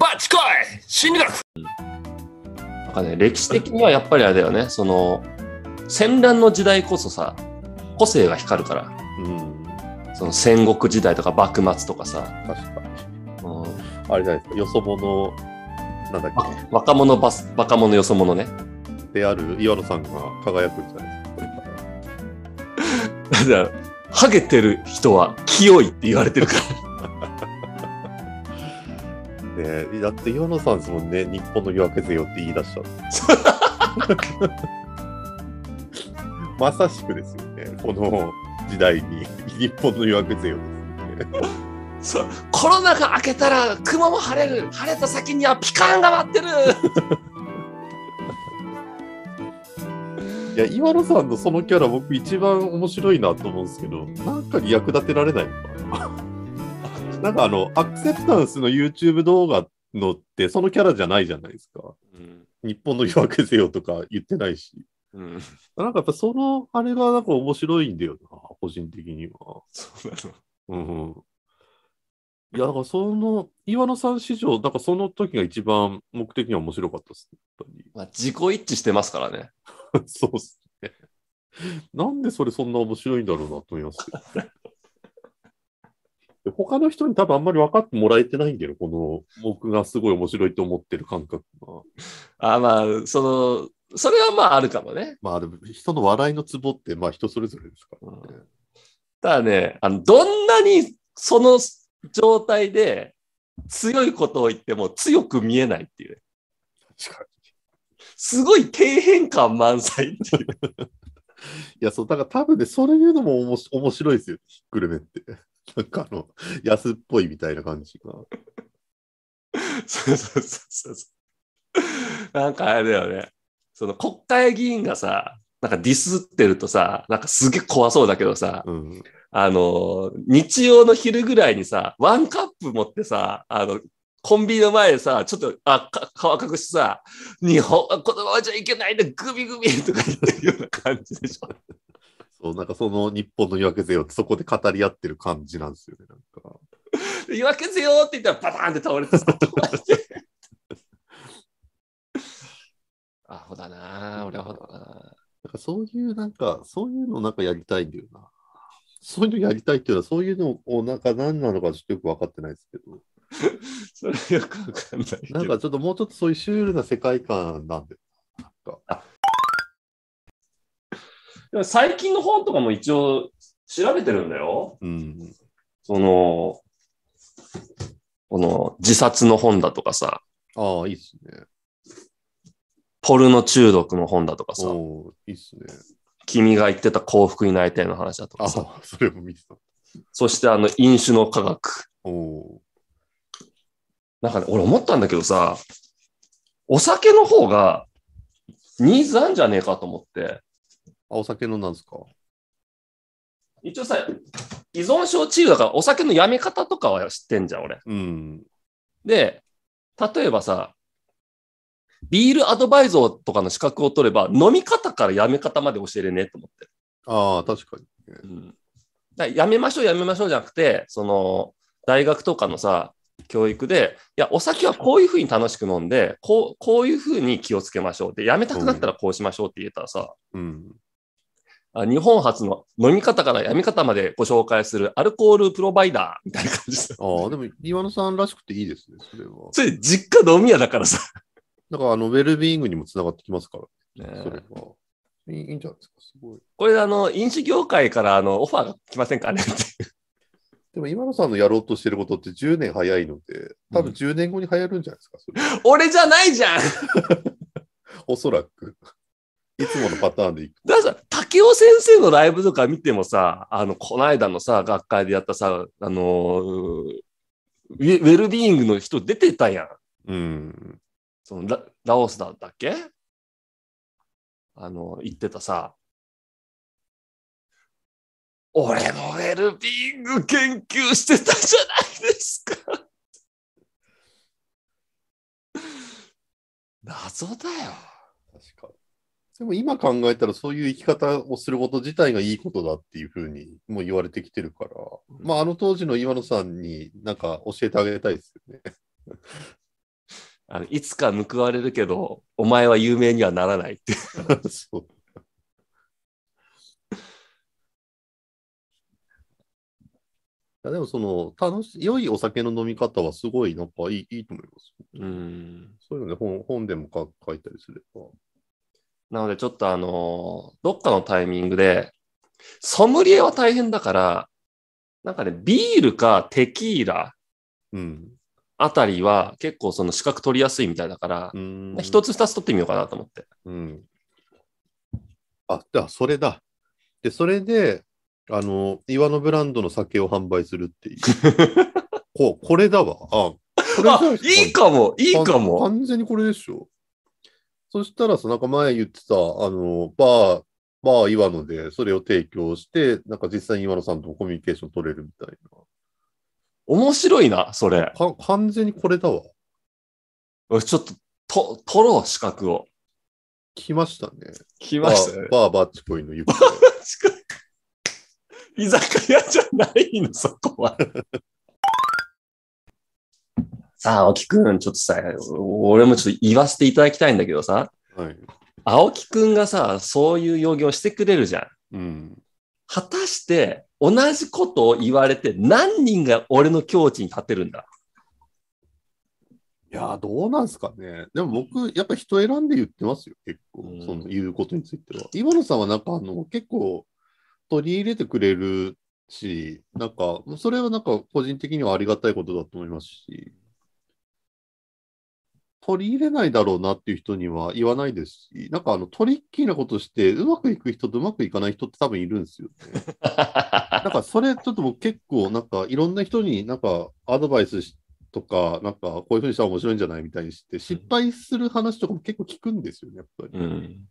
バチ来い心理学なんかね、歴史的にはやっぱりあれだよね、その、戦乱の時代こそさ、個性が光るから。うん。その戦国時代とか幕末とかさ。確かに。うん、あれじゃないですか、よそ者、なんだっけ。若者バス、若者よそ者ね。である岩野さんが輝くんじゃないですか、これから。だから、ハゲてる人は清いって言われてるから。ね。だって岩野さんですもんね、日本の夜明けぜよって言い出したの。まさしくですよね、この時代に、日本の夜明けぜよですね。そうコロナが明けたら雲も晴れる晴れた先にはピカンが待ってる いや岩野さんのそのキャラ僕一番面白いなと思うんですけどなんかに役立てられないのかななんかあの、アクセプタンスの YouTube 動画のって、そのキャラじゃないじゃないですか。うん、日本の夜明けせよとか言ってないし。うん、なんかやっぱそのあれがなんか面白いんだよな、個人的には。そうなの。うん、うんいや、だからその、岩野さん史上、なんかその時が一番目的には面白かったっすね。まあ、自己一致してますからね。そうっすね。なんでそれそんな面白いんだろうなと思いますけど。他の人に多分あんまり分かってもらえてないんだよ、この僕がすごい面白いと思ってる感覚が。あまあ、その、それはまああるかもね。まあでも人の笑いのツボってまあ人それぞれですからね。うん、ただね、あの、どんなにその状態で強いことを言っても強く見えないっていう、ね。確かに。すごい底辺感満載っていう。いや、そう、だから多分ね、そういうのもおも面白いですよ、ひっくるめって。なんかあの、安っぽいみたいな感じが。そうそうそうそう。なんかあれだよね。その国会議員がさ、なんかディスってるとさ、なんかすげえ怖そうだけどさ、うん、あの、日曜の昼ぐらいにさ、ワンカップ持ってさ、あの、コンビニの前でさ、ちょっと、あ、顔隠してさ、日本はこのままじゃいけないんだ、グビグビとか言ってるような感じでしょ。そう、なんかその日本の夜明けせよってそこで語り合ってる感じなんですよね、なんか。夜明けせよって言ったらバタンって倒れてた。アホだな俺アホだななんかそういうなんか、そういうのなんかやりたいんだよな。そういうのやりたいっていうのは、そういうのをなんか何なのかちょっとよく分かってないですけど。それよくかんない。なんかちょっともうちょっとそういうシュールな世界観なんで。なんかでも最近の本とかも一応調べてるんだよ。うん。その、この自殺の本だとかさ。ああ、いいっすね。ポルノ中毒の本だとかさ。おいいっすね。君が言ってた幸福になりたいの話だとかさ。あそれも見てた。そしてあの、飲酒の科学。おなんかね、俺思ったんだけどさ、お酒の方がニーズあんじゃねえかと思って。お酒のなんですか一応さ、依存症治療だからお酒のやめ方とかは知ってんじゃん、俺。うん。で、例えばさ、ビールアドバイザーとかの資格を取れば、飲み方からやめ方まで教えれねえと思って。ああ、確かに。うん、だやめましょう、やめましょうじゃなくて、その、大学とかのさ、教育で、いや、お酒はこういうふうに楽しく飲んで、こうこういうふうに気をつけましょう。で、やめたくなったらこうしましょうって言えたらさ、うん、日本初の飲み方からやみ方までご紹介するアルコールプロバイダーみたいな感じです。ああ、でも岩野さんらしくていいですね、それは。それ、実家飲み屋だからさ。だから、あの、ウェルビーイングにもつながってきますから、ね、それは。いいんじゃないですか、すごい。これ、あの、飲酒業界からあのオファーが来ませんかね でも、岩野さんのやろうとしてることって10年早いので、多分10年後に流行るんじゃないですか、それ。俺じゃないじゃん おそらく。いつものパターンでいく。だからさ、竹先生のライブとか見てもさ、あの、この間のさ、学会でやったさ、あのー、ウェルビーイングの人出てたやん。うん。そのラ、ラオスだったっけあの、言ってたさ、俺もウェルビーイング研究してたじゃないですか 謎だよ。確かに。でも今考えたらそういう生き方をすること自体がいいことだっていうふうにも言われてきてるから、まああの当時の岩野さんになんか教えてあげたいですよね。あのいつか報われるけど、お前は有名にはならないって。そうでもその楽し良いお酒の飲み方はすごいなんかいいいいと思います。うんそういうので、ね、本本でも書いたりすれば。なのでちょっとあの、どっかのタイミングで、ソムリエは大変だから、なんかね、ビールかテキーラ、うん、あたりは結構その資格取りやすいみたいだから、一つ二つ取ってみようかなと思って。うん、あ、じゃあそれだ。で、それで、あの、岩のブランドの酒を販売するっていう。ここれだわ。あ、これあいいかも、いいかも。完全にこれでしょ。そしたらさ、なんか前言ってた、あの、バー、バー岩野でそれを提供して、なんか実際に岩野さんとコミュニケーション取れるみたいな。面白いな、それ。か完全にこれだわ。ちょっと、と、取ろう、資格を。来ましたね。来ましたね。バー、バーチコイのゆっくり。居酒屋じゃないの、そこは。さあ、青木くん、ちょっとさ、俺もちょっと言わせていただきたいんだけどさ、はい、青木くんがさ、そういう要言をしてくれるじゃん。うん、果たして、同じことを言われて何人が俺の境地に立てるんだいやどうなんですかね。でも僕、やっぱ人選んで言ってますよ、結構、その言うことについては。今野さんはなんかあの、結構取り入れてくれるし、なんか、それはなんか個人的にはありがたいことだと思いますし、取り入れないだろうなっていう人には言わないですし、なんかあのトリッキーなことして、うまくいく人とうまくいかない人って多分いるんですよ、ね。なんかそれちょっと僕結構なんかいろんな人になんかアドバイスとか、なんかこういうふうにしたら面白いんじゃないみたいにして、失敗する話とかも結構聞くんですよね、やっぱり。うん、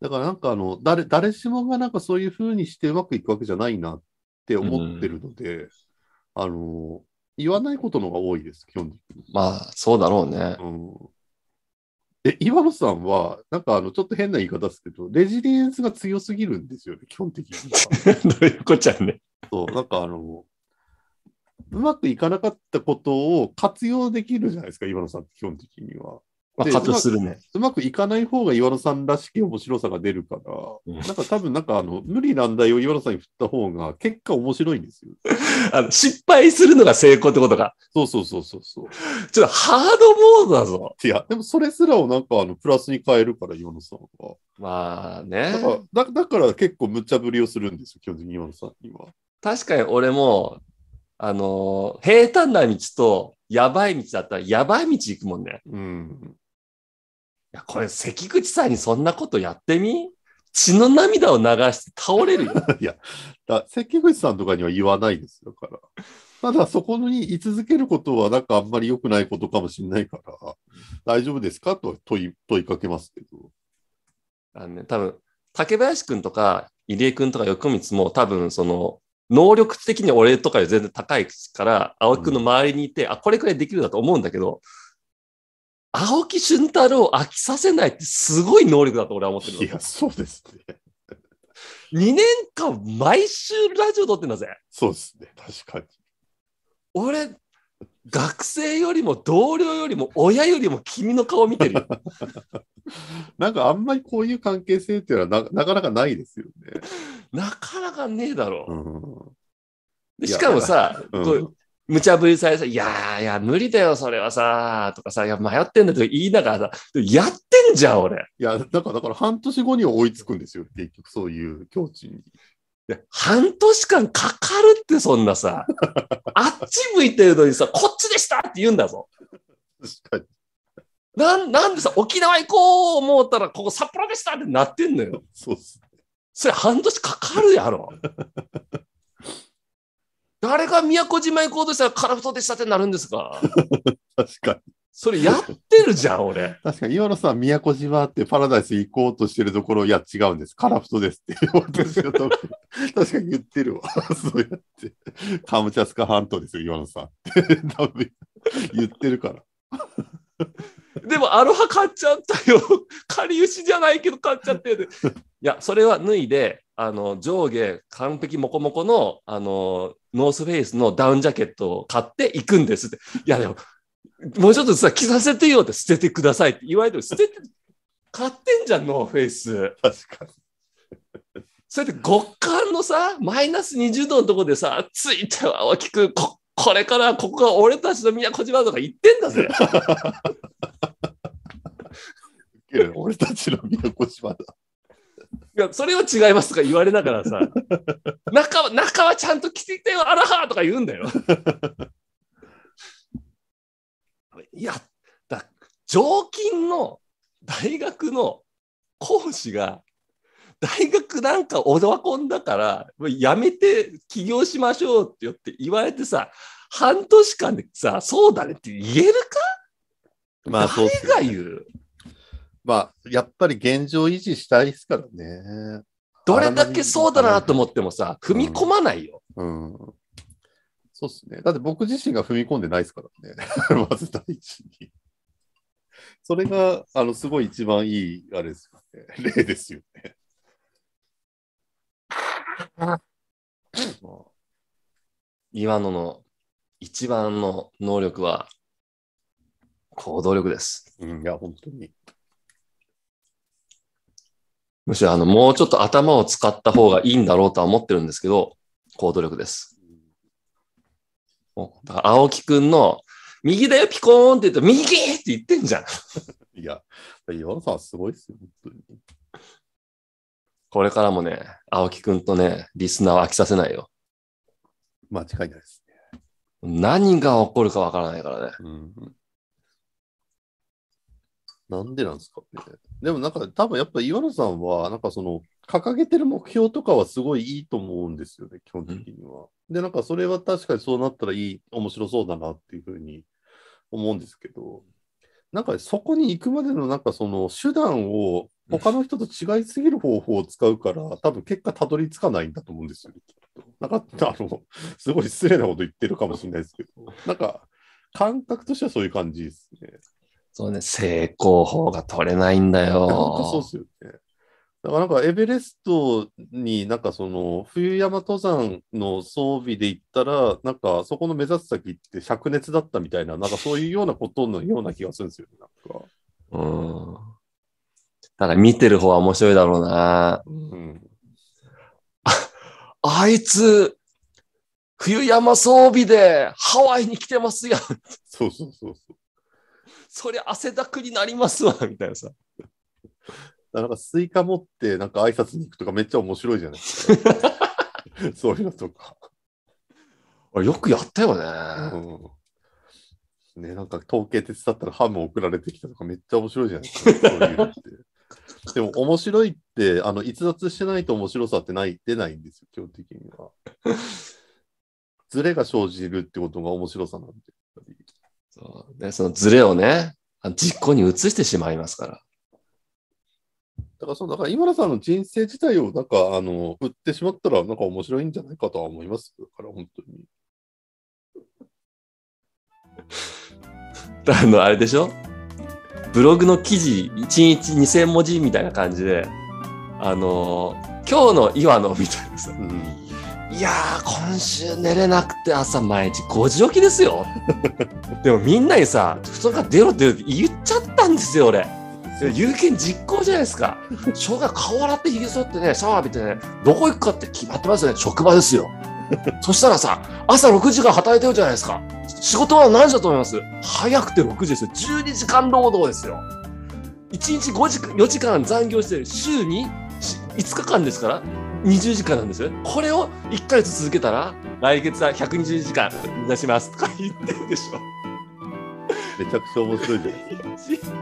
だからなんかあの誰、誰しもがなんかそういうふうにしてうまくいくわけじゃないなって思ってるので、うん、あの、言わないことの方が多いです、基本的に。まあ、そうだろうね。うん、え、岩野さんは、なんかあの、ちょっと変な言い方ですけど、レジリエンスが強すぎるんですよね、基本的には。どういうこっちゃね。そう、なんかあの、うまくいかなかったことを活用できるじゃないですか、岩野さんって基本的には。まあ、カットするねうま。くいかない方が岩野さんらしき面白さが出るから、なんか多分なんかあの、無理難題を岩野さんに振った方が結果面白いんですよ。あの失敗するのが成功ってことか。そうそうそうそうちょっとハードモードだぞ。いや、でもそれすらをなんかあの、プラスに変えるから、岩野さんは。まあね。だからだから結構無茶ぶりをするんですよ、基本的に岩野さんには。確かに俺も、あのー、平坦な道と、やばい道だったら、やばい道行くもんね。うん。や、これ、関口さんにそんなことやってみ血の涙を流して倒れるよ。いや、だ関口さんとかには言わないですよ、から。ただ、そこに居続けることは、なんかあんまり良くないことかもしれないから、大丈夫ですかと問い問いかけますけど。あのね、多分竹林君とか入江君とか横光も、多分その、能力的に俺とかより全然高いから、青木君の周りにいて、うん、あ、これくらいできるだと思うんだけど、青木俊太郎を飽きさせないってすごい能力だと俺は思ってる。いや、そうですね。2年間毎週ラジオ撮ってんだぜ。そうですね、確かに。俺、学生よりも同僚よりも親よりも君の顔見てるよ。なんかあんまりこういう関係性っていうのはなかなかないですよね。なかなかねえだろう。うん、しかもさ、うん、こう無茶ぶりされさ、いやいや、無理だよ、それはさ、とかさ、いや、迷ってんだと言いながらさ、やってんじゃん、俺。いや、だから、だから半年後に追いつくんですよ、結局、そういう境地に。半年間かかるって、そんなさ。あっち向いてるのにさ、こっちでしたって言うんだぞ。確かに。ななんでさ、沖縄行こう思ったら、ここ札幌でしたってなってんのよ。そうっす。それ半年かかるやろ。誰が宮古島行こうとしたらフトでしたってなるんですか 確かに。それやってるじゃん、俺。確かに、岩野さん、宮古島ってパラダイス行こうとしてるところ、いや、違うんです。カラフトですって、私は確かに言ってるわ。そうやって。カムチャスカ半島ですよ、岩野さん。多分、言ってるから。でも、アロハ買っちゃったよ。かりゆしじゃないけど買っちゃってる。いや、それは脱いで、あの、上下完璧もこもこの、あの、ノースフェイスのダウンジャケットを買って行くんですって。いや、でも、もうちょっとさ、着させてよって捨ててくださいって言われて捨てて、買ってんじゃん、ノーフェイス。確かに。それで極寒のさ、マイナス20度のとこでさ、ついては大きく、こ、これからここが俺たちの宮古島とか言ってんだぜ。俺たちの宮古島だ。いや、それは違いますとか言われながらさ、中は、中はちゃんと着てたよ、あらはとか言うんだよ。いや、だ、常勤の大学の講師が、大学なんかオドアコンだから、やめて起業しましょうって言って言われてさ、半年間でさ、そうだねって言えるかまあ、誰が言う、まあ、やっぱり現状維持したいですからね。どれだけそうだなと思ってもさ、踏み込まないよ。うん、うん、そうっすね。だって僕自身が踏み込んでないですからね。まず第一に。それが、あの、すごい一番いい、あれですよね。例ですよね。岩野の一番の能力は行動力です。うん、いや、本当に。むしろあの、もうちょっと頭を使った方がいいんだろうとは思ってるんですけど、行動力です。だから青木くんの、右だよ、ピコーンって言ったら、右って言ってんじゃん。いや、岩野さんすごいっすよ、本当に。これからもね、青木くんとね、リスナーを飽きさせないよ。間違いないですね。何が起こるかわからないからね。うん、なんでなんですかね。でもなんか多分やっぱ岩野さんは、なんかその掲げてる目標とかはすごいいいと思うんですよね、基本的には。うん、で、なんかそれは確かにそうなったらいい、面白そうだなっていうふうに思うんですけど、なんかそこに行くまでのなんかその手段を他の人と違いすぎる方法を使うから、多分結果たどり着かないんだと思うんですよ、ね、きっと。なんか、あの、すごい失礼なこと言ってるかもしれないですけど、なんか感覚としてはそういう感じですね。そうね、成功法が取れないんだよ。本当そうですよね。だからなんかエベレストになんかその冬山登山の装備で行ったら、なんかそこの目指す先って灼熱だったみたいな、なんかそういうようなことのような気がするんですよね、なんか。うん。だか見てる方は面白いだろうな。うん。あ、あいつ、冬山装備でハワイに来てますやん。そうそうそうそう。そりゃ汗だくになりますわ、みたいなさ。だからスイカ持って、なんか挨拶に行くとかめっちゃ面白いじゃないですか。そういうのとか。あよくやったよね。うんね、なんか統計手伝ったらハム送られてきたとかめっちゃ面白いじゃないですか、そういうのって。でも面白いって、あの逸脱してないと面白さってない出ないんですよ、基本的には。ズレが生じるってことが面白さなんで。そうでそのズレをね、実行に移してしまいますから。だからそう、だから今田さんの人生自体をなんか、あの、振ってしまったら、なんか面白いんじゃないかとは思いますから、本当に。あの、あれでしょブログの記事、1日2000文字みたいな感じで、あの、今日の岩野みたいなさ、うんいやー、今週寝れなくて朝毎日5時起きですよ。でもみんなにさ、布団から出ろって言っちゃったんですよ、俺。有権実行じゃないですか。小学顔洗ってひげ剃ってね、シャワー浴びてね、どこ行くかって決まってますよね、職場ですよ。そしたらさ、朝6時から働いてるじゃないですか。仕事は何時だと思います早くて6時ですよ。12時間労働ですよ。1日5時4時間残業してる。週に5日間ですから、20時間なんですよ。これを1ヶ月続けたら、来月は120時間目指しますとか言ってるでしょ。めちゃくちゃ面白いじゃないですか。